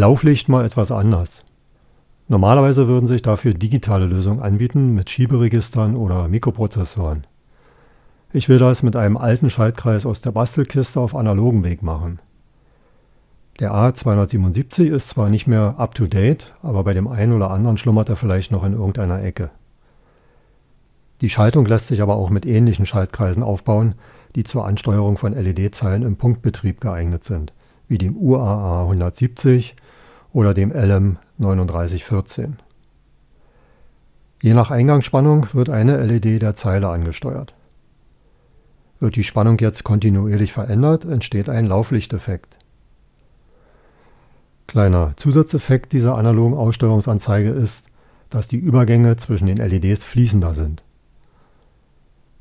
Lauflicht mal etwas anders. Normalerweise würden sich dafür digitale Lösungen anbieten mit Schieberegistern oder Mikroprozessoren. Ich will das mit einem alten Schaltkreis aus der Bastelkiste auf analogen Weg machen. Der A277 ist zwar nicht mehr up-to-date, aber bei dem einen oder anderen schlummert er vielleicht noch in irgendeiner Ecke. Die Schaltung lässt sich aber auch mit ähnlichen Schaltkreisen aufbauen, die zur Ansteuerung von LED-Zeilen im Punktbetrieb geeignet sind, wie dem UAA 170, oder dem LM 3914. Je nach Eingangsspannung wird eine LED der Zeile angesteuert. Wird die Spannung jetzt kontinuierlich verändert, entsteht ein Lauflichteffekt. Kleiner Zusatzeffekt dieser analogen Aussteuerungsanzeige ist, dass die Übergänge zwischen den LEDs fließender sind.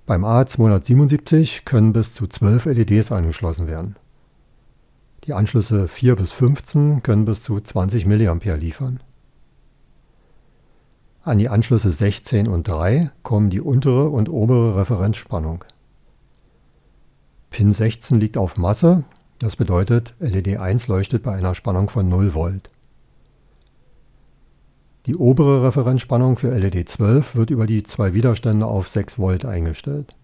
Beim A277 können bis zu 12 LEDs angeschlossen werden. Die Anschlüsse 4 bis 15 können bis zu 20 mA liefern. An die Anschlüsse 16 und 3 kommen die untere und obere Referenzspannung. Pin 16 liegt auf Masse, das bedeutet LED 1 leuchtet bei einer Spannung von 0 Volt. Die obere Referenzspannung für LED 12 wird über die zwei Widerstände auf 6 Volt eingestellt.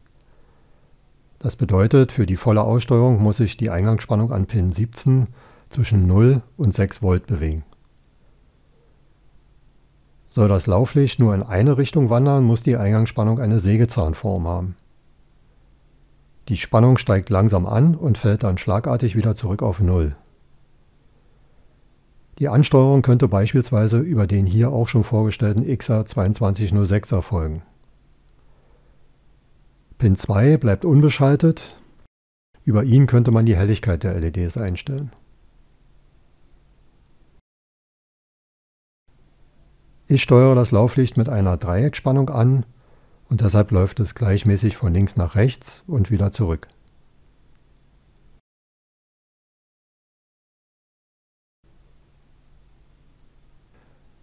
Das bedeutet, für die volle Aussteuerung muss sich die Eingangsspannung an Pin 17 zwischen 0 und 6 Volt bewegen. Soll das Lauflicht nur in eine Richtung wandern, muss die Eingangsspannung eine Sägezahnform haben. Die Spannung steigt langsam an und fällt dann schlagartig wieder zurück auf 0. Die Ansteuerung könnte beispielsweise über den hier auch schon vorgestellten xr 2206 erfolgen. Pin 2 bleibt unbeschaltet. Über ihn könnte man die Helligkeit der LEDs einstellen. Ich steuere das Lauflicht mit einer Dreieckspannung an und deshalb läuft es gleichmäßig von links nach rechts und wieder zurück.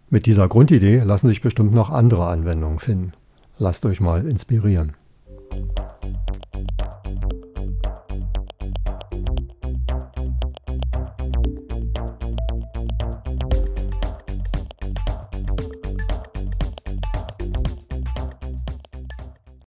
Mit dieser Grundidee lassen sich bestimmt noch andere Anwendungen finden. Lasst euch mal inspirieren.